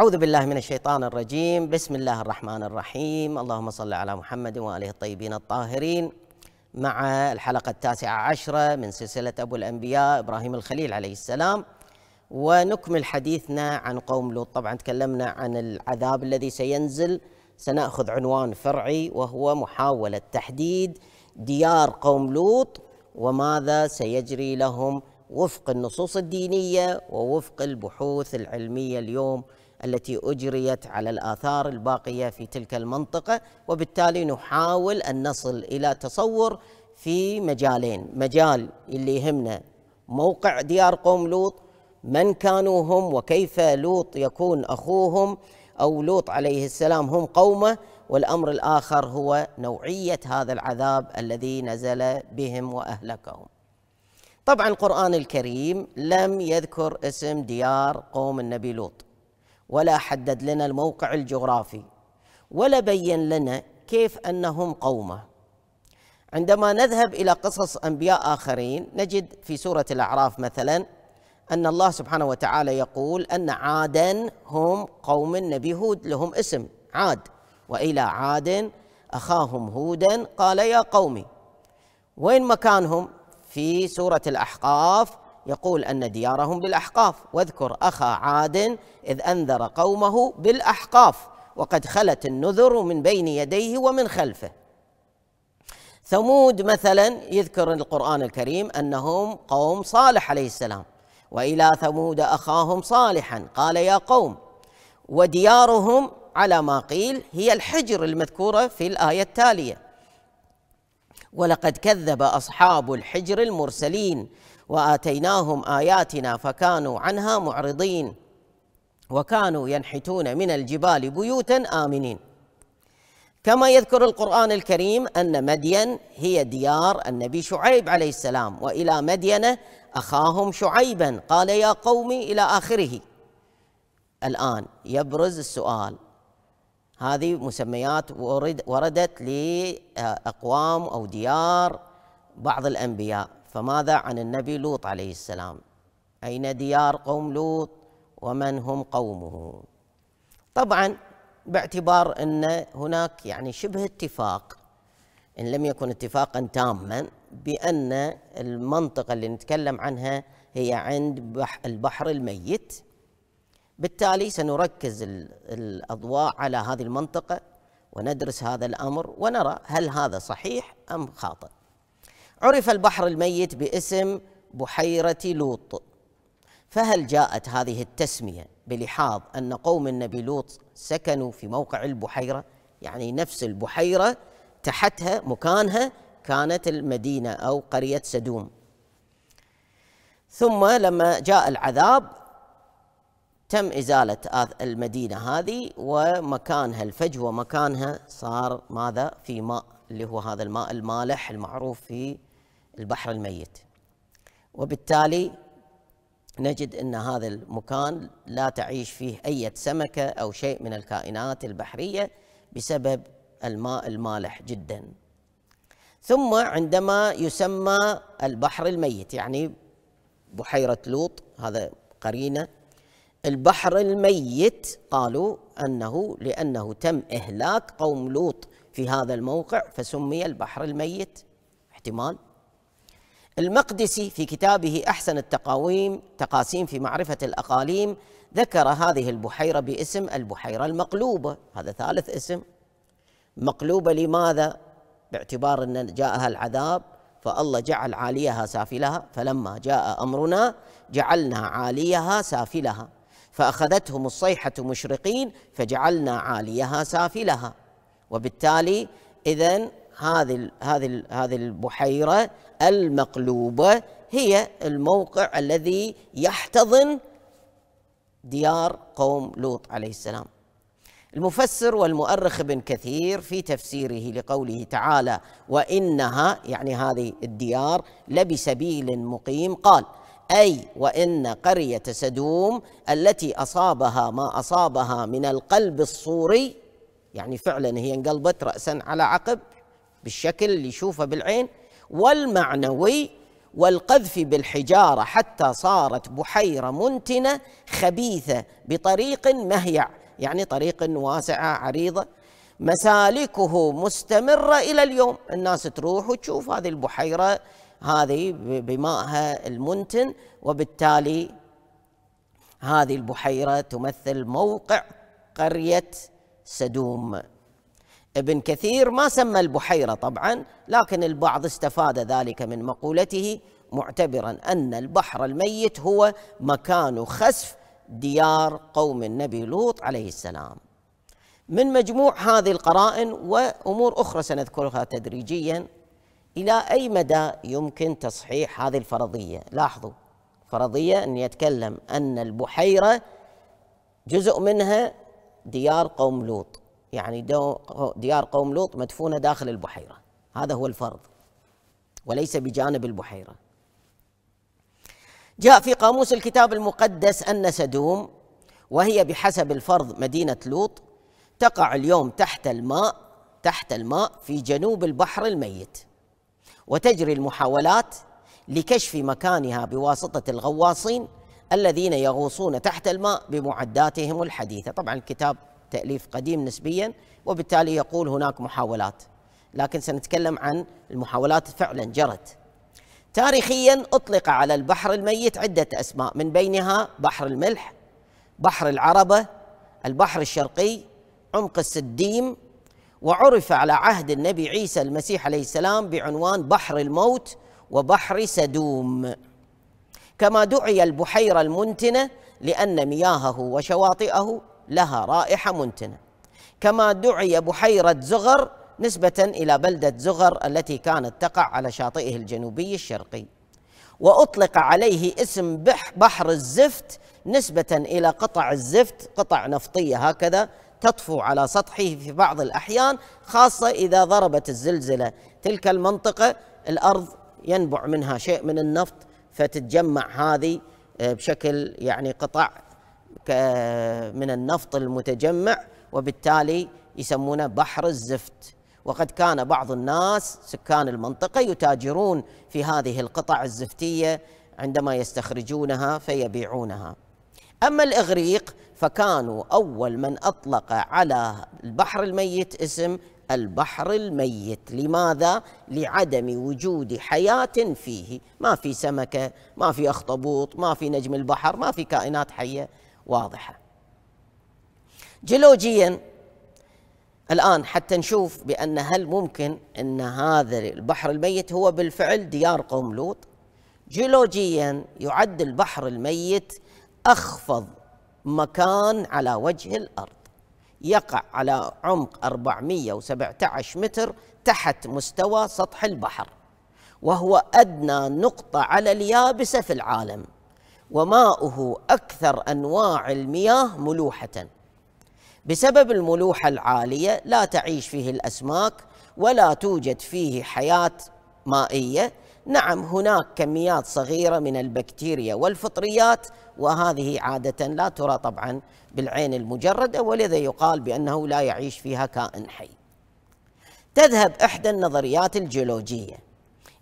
أعوذ بالله من الشيطان الرجيم بسم الله الرحمن الرحيم اللهم صل على محمد وآله الطيبين الطاهرين مع الحلقة التاسعة عشرة من سلسلة أبو الأنبياء إبراهيم الخليل عليه السلام ونكمل حديثنا عن قوم لوط طبعا تكلمنا عن العذاب الذي سينزل سنأخذ عنوان فرعي وهو محاولة تحديد ديار قوم لوط وماذا سيجري لهم وفق النصوص الدينية ووفق البحوث العلمية اليوم التي أجريت على الآثار الباقية في تلك المنطقة وبالتالي نحاول أن نصل إلى تصور في مجالين مجال اللي يهمنا موقع ديار قوم لوط من كانوا هم وكيف لوط يكون أخوهم أو لوط عليه السلام هم قومه والأمر الآخر هو نوعية هذا العذاب الذي نزل بهم وأهلكهم طبعا القرآن الكريم لم يذكر اسم ديار قوم النبي لوط ولا حدد لنا الموقع الجغرافي ولا بين لنا كيف انهم قومه عندما نذهب الى قصص انبياء اخرين نجد في سوره الاعراف مثلا ان الله سبحانه وتعالى يقول ان عادا هم قوم النبي هود لهم اسم عاد والى عاد اخاهم هودا قال يا قومي وين مكانهم في سوره الاحقاف يقول أن ديارهم بالأحقاف واذكر أخا عاد إذ أنذر قومه بالأحقاف وقد خلت النذر من بين يديه ومن خلفه ثمود مثلا يذكر القرآن الكريم أنهم قوم صالح عليه السلام وإلى ثمود أخاهم صالحا قال يا قوم وديارهم على ما قيل هي الحجر المذكورة في الآية التالية ولقد كذب أصحاب الحجر المرسلين واتيناهم اياتنا فكانوا عنها معرضين وكانوا ينحتون من الجبال بيوتا امنين كما يذكر القران الكريم ان مدين هي ديار النبي شعيب عليه السلام والى مدين اخاهم شعيبا قال يا قوم الى اخره الان يبرز السؤال هذه مسميات وردت لاقوام او ديار بعض الانبياء فماذا عن النبي لوط عليه السلام أين ديار قوم لوط ومن هم قومه طبعا باعتبار أن هناك يعني شبه اتفاق إن لم يكن اتفاقا تاما بأن المنطقة اللي نتكلم عنها هي عند البحر الميت بالتالي سنركز الأضواء على هذه المنطقة وندرس هذا الأمر ونرى هل هذا صحيح أم خاطئ عرف البحر الميت باسم بحيرة لوط فهل جاءت هذه التسمية بلحاظ أن قوم النبي لوط سكنوا في موقع البحيرة يعني نفس البحيرة تحتها مكانها كانت المدينة أو قرية سدوم ثم لما جاء العذاب تم إزالة المدينة هذه ومكانها الفجوة مكانها صار ماذا في ماء اللي هو هذا الماء المالح المعروف في البحر الميت وبالتالي نجد أن هذا المكان لا تعيش فيه أي سمكة أو شيء من الكائنات البحرية بسبب الماء المالح جدا ثم عندما يسمى البحر الميت يعني بحيرة لوط هذا قرينة البحر الميت قالوا أنه لأنه تم إهلاك قوم لوط في هذا الموقع فسمي البحر الميت احتمال المقدسي في كتابه أحسن التقاويم تقاسيم في معرفة الأقاليم ذكر هذه البحيرة باسم البحيرة المقلوبة هذا ثالث اسم مقلوبة لماذا؟ باعتبار أن جاءها العذاب فالله جعل عاليها سافلها فلما جاء أمرنا جعلنا عاليها سافلها فأخذتهم الصيحة مشرقين فجعلنا عاليها سافلها وبالتالي إذا هذه هذه هذه البحيره المقلوبه هي الموقع الذي يحتضن ديار قوم لوط عليه السلام. المفسر والمؤرخ ابن كثير في تفسيره لقوله تعالى: وانها يعني هذه الديار لبسبيل مقيم قال: اي وان قريه سدوم التي اصابها ما اصابها من القلب الصوري يعني فعلا هي انقلبت راسا على عقب بالشكل اللي يشوفه بالعين والمعنوي والقذف بالحجاره حتى صارت بحيره منتنه خبيثه بطريق مهيع يعني طريق واسعه عريضه مسالكه مستمره الى اليوم الناس تروح وتشوف هذه البحيره هذه بمائها المنتن وبالتالي هذه البحيره تمثل موقع قريه سدوم ابن كثير ما سمى البحيرة طبعا لكن البعض استفاد ذلك من مقولته معتبرا أن البحر الميت هو مكان خسف ديار قوم النبي لوط عليه السلام من مجموع هذه القرائن وأمور أخرى سنذكرها تدريجيا إلى أي مدى يمكن تصحيح هذه الفرضية لاحظوا فرضية أن يتكلم أن البحيرة جزء منها ديار قوم لوط يعني ديار قوم لوط مدفونة داخل البحيرة هذا هو الفرض وليس بجانب البحيرة جاء في قاموس الكتاب المقدس أن سدوم وهي بحسب الفرض مدينة لوط تقع اليوم تحت الماء تحت الماء في جنوب البحر الميت وتجري المحاولات لكشف مكانها بواسطة الغواصين الذين يغوصون تحت الماء بمعداتهم الحديثة طبعا الكتاب تأليف قديم نسبيا وبالتالي يقول هناك محاولات لكن سنتكلم عن المحاولات فعلا جرت تاريخيا أطلق على البحر الميت عدة أسماء من بينها بحر الملح بحر العربة البحر الشرقي عمق السديم وعرف على عهد النبي عيسى المسيح عليه السلام بعنوان بحر الموت وبحر سدوم كما دعي البحيرة المنتنة لأن مياهه وشواطئه لها رائحة منتنة كما دعي بحيرة زغر نسبة إلى بلدة زغر التي كانت تقع على شاطئه الجنوبي الشرقي وأطلق عليه اسم بحر الزفت نسبة إلى قطع الزفت قطع نفطية هكذا تطفو على سطحه في بعض الأحيان خاصة إذا ضربت الزلزلة تلك المنطقة الأرض ينبع منها شيء من النفط فتتجمع هذه آه، بشكل يعني قطع من النفط المتجمع وبالتالي يسمونه بحر الزفت وقد كان بعض الناس سكان المنطقة يتاجرون في هذه القطع الزفتية عندما يستخرجونها فيبيعونها أما الإغريق فكانوا أول من أطلق على البحر الميت اسم البحر الميت لماذا؟ لعدم وجود حياة فيه ما في سمكة ما في أخطبوط ما في نجم البحر ما في كائنات حية واضحه جيولوجيا الان حتى نشوف بان هل ممكن ان هذا البحر الميت هو بالفعل ديار قوم لوط جيولوجيا يعد البحر الميت اخفض مكان على وجه الارض يقع على عمق 417 متر تحت مستوى سطح البحر وهو ادنى نقطه على اليابسه في العالم وماؤه أكثر أنواع المياه ملوحة بسبب الملوحة العالية لا تعيش فيه الأسماك ولا توجد فيه حياة مائية نعم هناك كميات صغيرة من البكتيريا والفطريات وهذه عادة لا ترى طبعا بالعين المجردة ولذا يقال بأنه لا يعيش فيها كائن حي تذهب إحدى النظريات الجيولوجية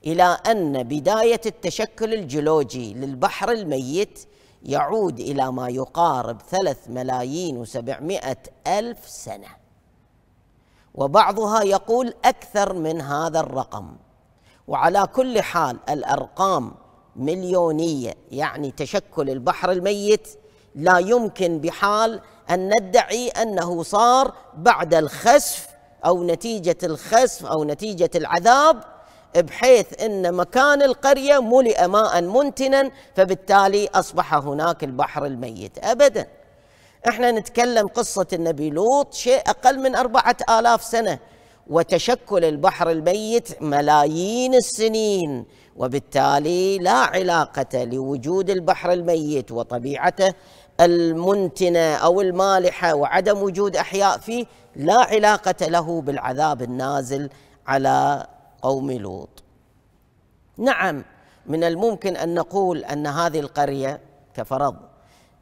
إلى أن بداية التشكل الجيولوجي للبحر الميت يعود إلى ما يقارب ثلاث ملايين وسبعمائة ألف سنة وبعضها يقول أكثر من هذا الرقم وعلى كل حال الأرقام مليونية يعني تشكل البحر الميت لا يمكن بحال أن ندعي أنه صار بعد الخسف أو نتيجة الخسف أو نتيجة العذاب بحيث أن مكان القرية ملئ ماء منتنا فبالتالي أصبح هناك البحر الميت أبدا احنا نتكلم قصة النبي لوط شيء أقل من أربعة آلاف سنة وتشكل البحر الميت ملايين السنين وبالتالي لا علاقة لوجود البحر الميت وطبيعته المنتنة أو المالحة وعدم وجود أحياء فيه لا علاقة له بالعذاب النازل على قوم لوط نعم من الممكن ان نقول ان هذه القريه كفرض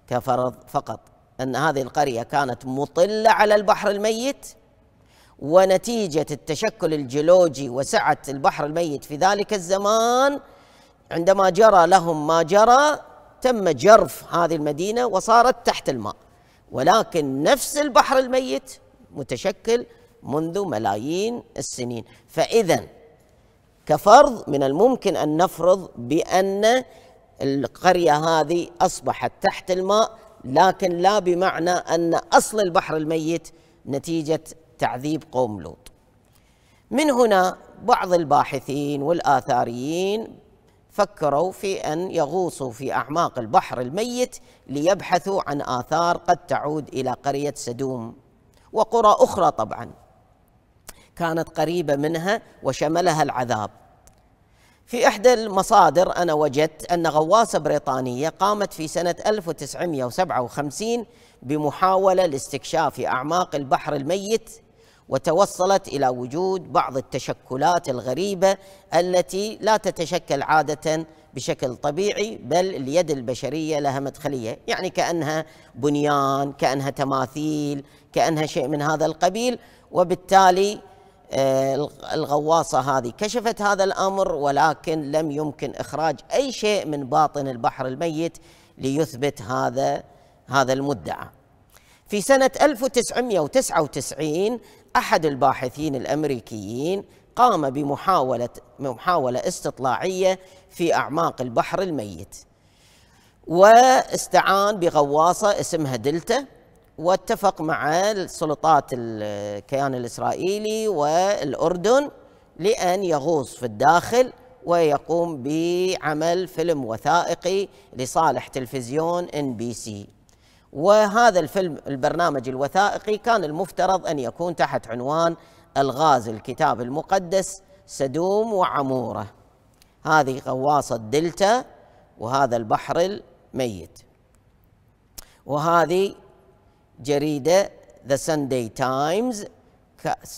كفرض فقط ان هذه القريه كانت مطله على البحر الميت ونتيجه التشكل الجيولوجي وسعه البحر الميت في ذلك الزمان عندما جرى لهم ما جرى تم جرف هذه المدينه وصارت تحت الماء ولكن نفس البحر الميت متشكل منذ ملايين السنين فاذا كفرض من الممكن ان نفرض بان القريه هذه اصبحت تحت الماء لكن لا بمعنى ان اصل البحر الميت نتيجه تعذيب قوم لوط. من هنا بعض الباحثين والاثاريين فكروا في ان يغوصوا في اعماق البحر الميت ليبحثوا عن اثار قد تعود الى قريه سدوم وقرى اخرى طبعا كانت قريبة منها وشملها العذاب في إحدى المصادر أنا وجدت أن غواصة بريطانية قامت في سنة 1957 بمحاولة لاستكشاف أعماق البحر الميت وتوصلت إلى وجود بعض التشكلات الغريبة التي لا تتشكل عادة بشكل طبيعي بل اليد البشرية لها مدخلية يعني كأنها بنيان كأنها تماثيل كأنها شيء من هذا القبيل وبالتالي آه، الغواصة هذه كشفت هذا الأمر ولكن لم يمكن إخراج أي شيء من باطن البحر الميت ليثبت هذا هذا المدعى في سنة 1999 أحد الباحثين الأمريكيين قام بمحاولة محاولة استطلاعية في أعماق البحر الميت واستعان بغواصة اسمها دلتا واتفق مع السلطات الكيان الإسرائيلي والأردن لأن يغوص في الداخل ويقوم بعمل فيلم وثائقي لصالح تلفزيون ان بي سي وهذا الفيلم البرنامج الوثائقي كان المفترض ان يكون تحت عنوان الغاز الكتاب المقدس سدوم وعموره هذه غواصه دلتا وهذا البحر الميت وهذه جريدة ذا Sunday تايمز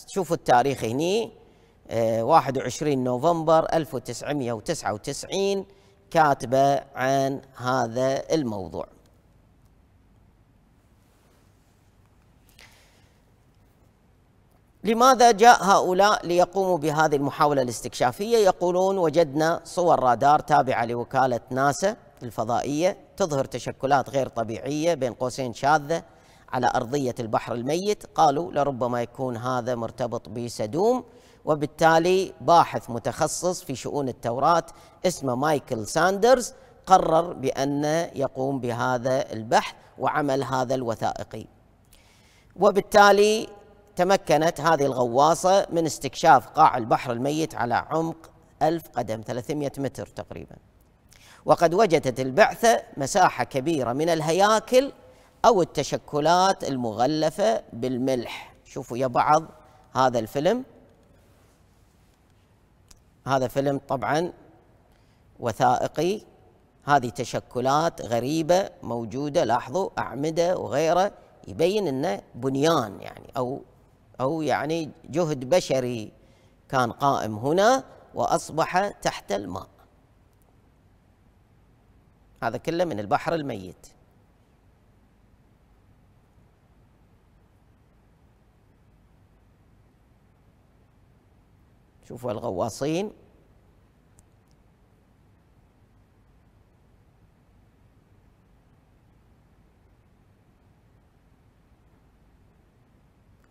شوفوا التاريخ هنا آه، 21 نوفمبر 1999 كاتبة عن هذا الموضوع لماذا جاء هؤلاء ليقوموا بهذه المحاولة الاستكشافية يقولون وجدنا صور رادار تابعة لوكالة ناسا الفضائية تظهر تشكلات غير طبيعية بين قوسين شاذة على أرضية البحر الميت قالوا لربما يكون هذا مرتبط بسدوم وبالتالي باحث متخصص في شؤون التوراة اسمه مايكل ساندرز قرر بأن يقوم بهذا البحث وعمل هذا الوثائقي وبالتالي تمكنت هذه الغواصة من استكشاف قاع البحر الميت على عمق ألف قدم 300 متر تقريبا وقد وجدت البعثة مساحة كبيرة من الهياكل أو التشكلات المغلفة بالملح شوفوا يا بعض هذا الفيلم هذا فيلم طبعا وثائقي هذه تشكلات غريبة موجودة لاحظوا أعمدة وغيره يبين أنه بنيان يعني أو أو يعني جهد بشري كان قائم هنا وأصبح تحت الماء هذا كله من البحر الميت شوفوا الغواصين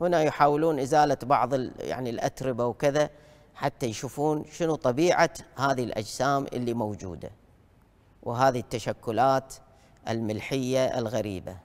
هنا يحاولون إزالة بعض يعني الأتربة وكذا حتى يشوفون شنو طبيعة هذه الأجسام اللي موجودة وهذه التشكلات الملحية الغريبة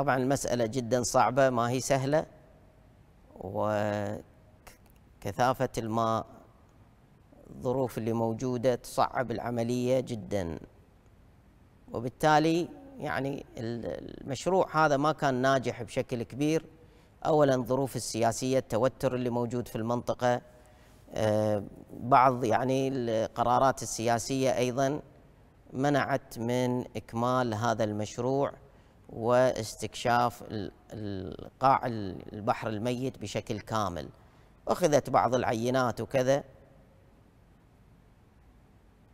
طبعا المسألة جدا صعبة ما هي سهلة وكثافة الماء الظروف اللي موجودة تصعب العملية جدا وبالتالي يعني المشروع هذا ما كان ناجح بشكل كبير أولا الظروف السياسية التوتر اللي موجود في المنطقة آه، بعض يعني القرارات السياسية أيضا منعت من إكمال هذا المشروع واستكشاف القاع البحر الميت بشكل كامل أخذت بعض العينات وكذا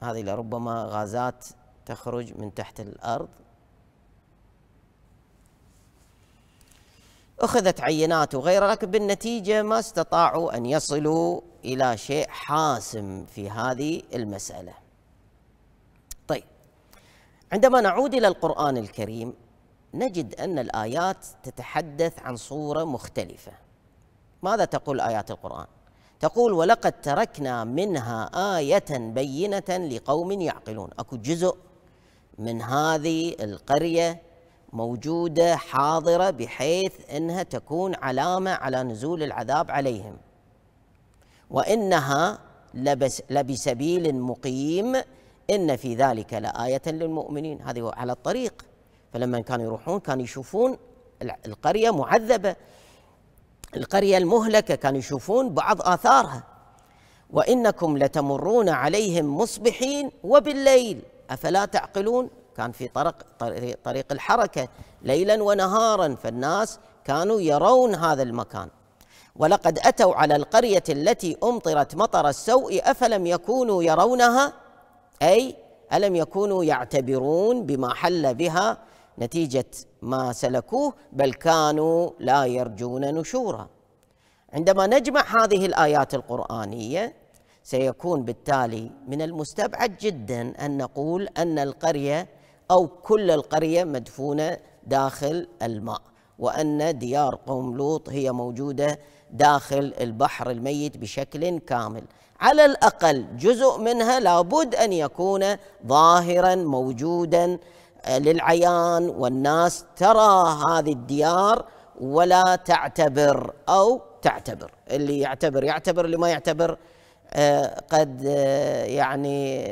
هذه لربما غازات تخرج من تحت الأرض أخذت عينات وغيرها لكن بالنتيجة ما استطاعوا أن يصلوا إلى شيء حاسم في هذه المسألة طيب عندما نعود إلى القرآن الكريم نجد أن الآيات تتحدث عن صورة مختلفة ماذا تقول آيات القرآن؟ تقول ولقد تركنا منها آية بينة لقوم يعقلون أكو جزء من هذه القرية موجودة حاضرة بحيث أنها تكون علامة على نزول العذاب عليهم وإنها لبس لبسبيل مقيم إن في ذلك لآية للمؤمنين هذه على الطريق فلما كانوا يروحون كانوا يشوفون القرية معذبة القرية المهلكة كانوا يشوفون بعض آثارها وإنكم لتمرون عليهم مصبحين وبالليل أفلا تعقلون كان في طرق طريق الحركة ليلا ونهارا فالناس كانوا يرون هذا المكان ولقد أتوا على القرية التي أمطرت مطر السوء أفلم يكونوا يرونها أي ألم يكونوا يعتبرون بما حل بها نتيجة ما سلكوه بل كانوا لا يرجون نشورا عندما نجمع هذه الآيات القرآنية سيكون بالتالي من المستبعد جدا أن نقول أن القرية أو كل القرية مدفونة داخل الماء وأن ديار قوم لوط هي موجودة داخل البحر الميت بشكل كامل على الاقل جزء منها لابد ان يكون ظاهرا موجودا آه، للعيان والناس ترى هذه الديار ولا تعتبر او تعتبر اللي يعتبر يعتبر اللي ما يعتبر آه، قد آه، يعني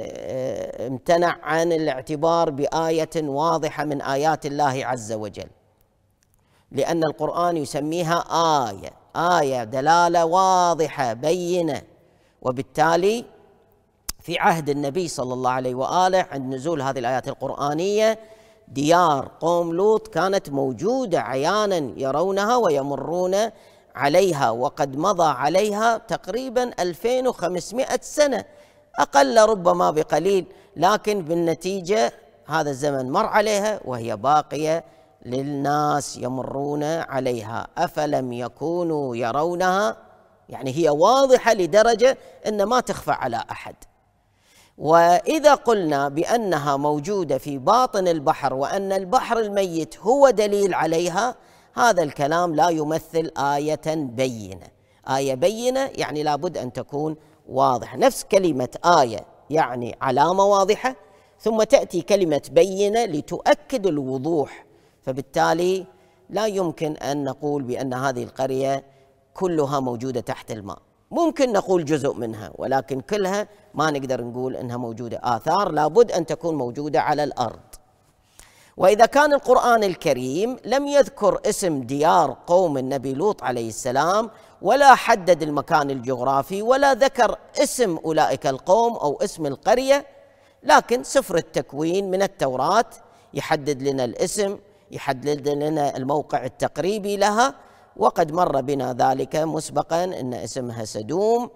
امتنع عن الاعتبار بايه واضحه من ايات الله عز وجل لان القران يسميها ايه ايه دلاله واضحه بينه وبالتالي في عهد النبي صلى الله عليه واله عند نزول هذه الايات القرانيه ديار قوم لوط كانت موجوده عيانا يرونها ويمرون عليها وقد مضى عليها تقريبا 2500 سنه اقل ربما بقليل لكن بالنتيجه هذا الزمن مر عليها وهي باقيه للناس يمرون عليها افلم يكونوا يرونها يعني هي واضحه لدرجه ان ما تخفى على احد واذا قلنا بانها موجوده في باطن البحر وان البحر الميت هو دليل عليها هذا الكلام لا يمثل ايه بينه ايه بينه يعني لابد ان تكون واضحه نفس كلمه ايه يعني علامه واضحه ثم تاتي كلمه بينه لتؤكد الوضوح فبالتالي لا يمكن ان نقول بان هذه القريه كلها موجوده تحت الماء ممكن نقول جزء منها ولكن كلها ما نقدر نقول انها موجوده اثار لابد ان تكون موجوده على الارض واذا كان القران الكريم لم يذكر اسم ديار قوم النبي لوط عليه السلام ولا حدد المكان الجغرافي ولا ذكر اسم اولئك القوم او اسم القريه لكن سفر التكوين من التوراه يحدد لنا الاسم يحدد لنا الموقع التقريبي لها وقد مر بنا ذلك مسبقا ان اسمها سدوم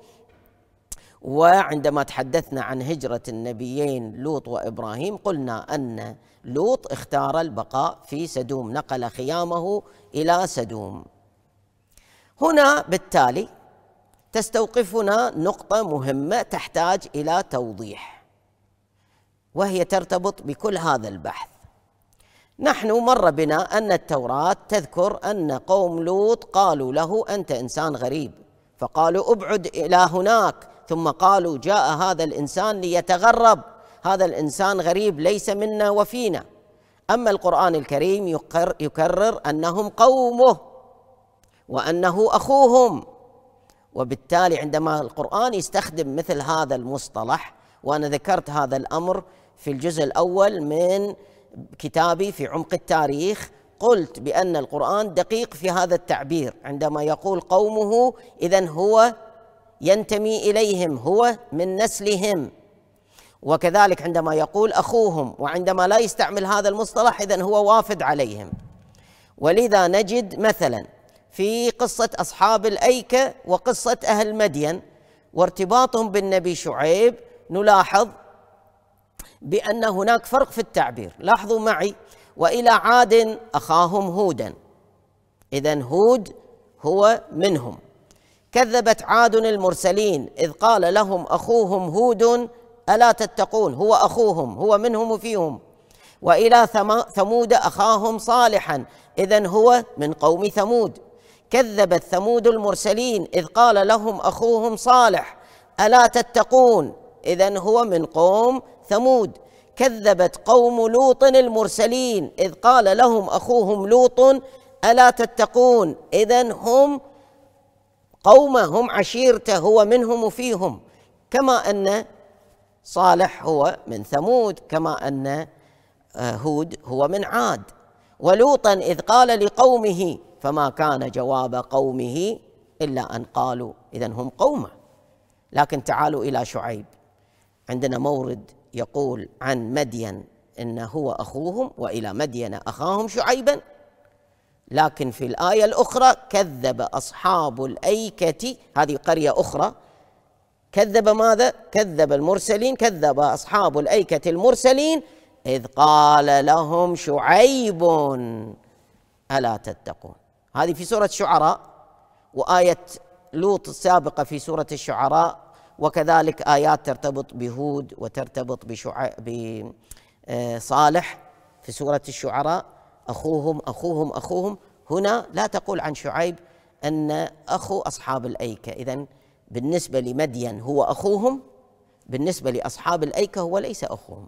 وعندما تحدثنا عن هجرة النبيين لوط وإبراهيم قلنا أن لوط اختار البقاء في سدوم نقل خيامه إلى سدوم هنا بالتالي تستوقفنا نقطة مهمة تحتاج إلى توضيح وهي ترتبط بكل هذا البحث نحن مر بنا أن التوراة تذكر أن قوم لوط قالوا له أنت إنسان غريب فقالوا ابعد إلى هناك ثم قالوا جاء هذا الإنسان ليتغرب هذا الإنسان غريب ليس منا وفينا أما القرآن الكريم يقر يكرر أنهم قومه وأنه أخوهم وبالتالي عندما القرآن يستخدم مثل هذا المصطلح وأنا ذكرت هذا الأمر في الجزء الأول من كتابي في عمق التاريخ قلت بأن القرآن دقيق في هذا التعبير عندما يقول قومه إذا هو ينتمي إليهم هو من نسلهم وكذلك عندما يقول أخوهم وعندما لا يستعمل هذا المصطلح إذا هو وافد عليهم ولذا نجد مثلا في قصة أصحاب الأيكة وقصة أهل مدين وارتباطهم بالنبي شعيب نلاحظ بأن هناك فرق في التعبير لاحظوا معي وإلى عاد أخاهم هودا إذا هود هو منهم كذبت عاد المرسلين إذ قال لهم أخوهم هود ألا تتقون هو أخوهم هو منهم وفيهم وإلى ثمود أخاهم صالحا إذا هو من قوم ثمود كذبت ثمود المرسلين إذ قال لهم أخوهم صالح ألا تتقون إذا هو من قوم ثمود كذبت قوم لوط المرسلين إذ قال لهم أخوهم لوط ألا تتقون إذا هم قومه هم عشيرته هو منهم وفيهم كما أن صالح هو من ثمود كما أن آه، هود هو من عاد ولوطا إذ قال لقومه فما كان جواب قومه إلا أن قالوا إذا هم قومه لكن تعالوا إلى شعيب عندنا مورد يقول عن مدين إن هو أخوهم وإلى مدين أخاهم شعيبا لكن في الآية الأخرى كذب أصحاب الأيكة هذه قرية أخرى كذب ماذا؟ كذب المرسلين كذب أصحاب الأيكة المرسلين إذ قال لهم شعيب ألا تتقون هذه في سورة الشعراء وآية لوط السابقة في سورة الشعراء وكذلك آيات ترتبط بهود وترتبط بشع... بصالح آه، في سورة الشعراء أخوهم أخوهم أخوهم هنا لا تقول عن شعيب أن أخو أصحاب الأيكة إذا بالنسبة لمدين هو أخوهم بالنسبة لأصحاب الأيكة هو ليس أخوهم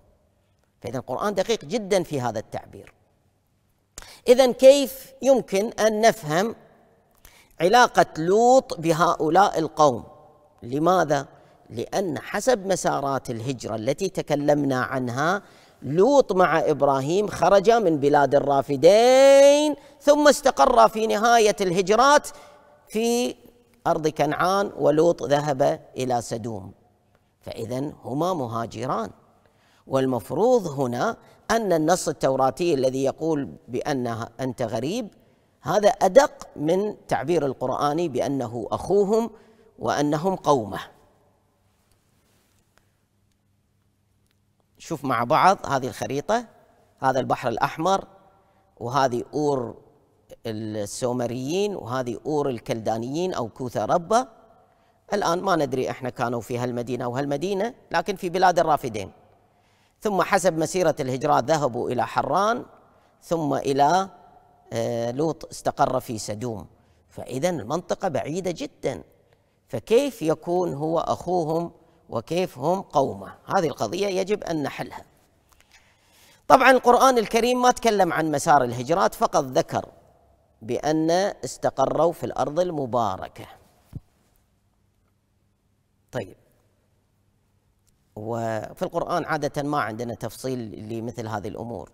فإذا القرآن دقيق جدا في هذا التعبير إذا كيف يمكن أن نفهم علاقة لوط بهؤلاء القوم لماذا؟ لأن حسب مسارات الهجرة التي تكلمنا عنها لوط مع إبراهيم خرج من بلاد الرافدين ثم استقر في نهاية الهجرات في أرض كنعان ولوط ذهب إلى سدوم فإذا هما مهاجران والمفروض هنا أن النص التوراتي الذي يقول بأن أنت غريب هذا أدق من تعبير القرآني بأنه أخوهم وأنهم قومه شوف مع بعض هذه الخريطة هذا البحر الأحمر وهذه أور السومريين وهذه أور الكلدانيين أو كوثا ربة الآن ما ندري إحنا كانوا في هالمدينة أو هالمدينة لكن في بلاد الرافدين ثم حسب مسيرة الهجرات ذهبوا إلى حران ثم إلى آه، لوط استقر في سدوم فإذا المنطقة بعيدة جدا فكيف يكون هو أخوهم وكيف هم قومه هذه القضية يجب أن نحلها طبعا القرآن الكريم ما تكلم عن مسار الهجرات فقط ذكر بأن استقروا في الأرض المباركة طيب وفي القرآن عادة ما عندنا تفصيل لمثل هذه الأمور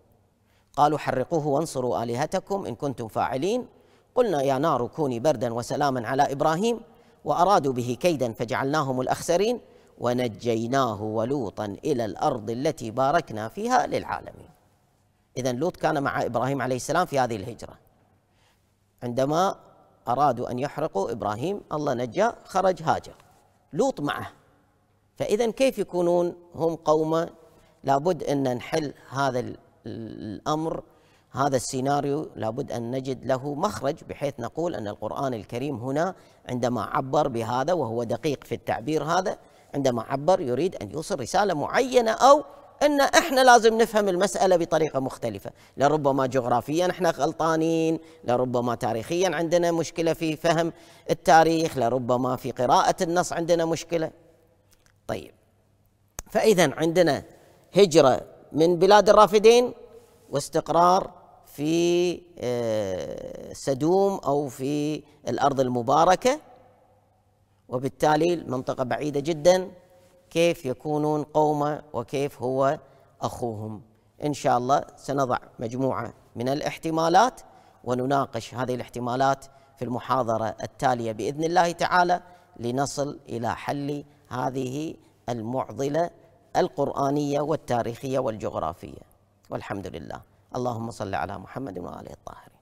قالوا حرقوه وانصروا آلهتكم إن كنتم فاعلين قلنا يا نار كوني بردا وسلاما على إبراهيم وأرادوا به كيدا فجعلناهم الأخسرين ونجيناه ولوطا إلى الأرض التي باركنا فيها للعالمين إذا لوط كان مع إبراهيم عليه السلام في هذه الهجرة عندما أرادوا أن يحرقوا إبراهيم الله نجاه خرج هاجر لوط معه فإذا كيف يكونون هم قومة لابد أن نحل هذا الأمر هذا السيناريو لابد أن نجد له مخرج بحيث نقول أن القرآن الكريم هنا عندما عبر بهذا وهو دقيق في التعبير هذا عندما عبر يريد أن يوصل رسالة معينة أو أن إحنا لازم نفهم المسألة بطريقة مختلفة لربما جغرافيا إحنا غلطانين لربما تاريخيا عندنا مشكلة في فهم التاريخ لربما في قراءة النص عندنا مشكلة طيب فإذا عندنا هجرة من بلاد الرافدين واستقرار في آه، سدوم أو في الأرض المباركة وبالتالي المنطقة بعيدة جدا كيف يكونون قومة وكيف هو أخوهم إن شاء الله سنضع مجموعة من الاحتمالات ونناقش هذه الاحتمالات في المحاضرة التالية بإذن الله تعالى لنصل إلى حل هذه المعضلة القرآنية والتاريخية والجغرافية والحمد لله اللهم صل على محمد وآله الطاهرين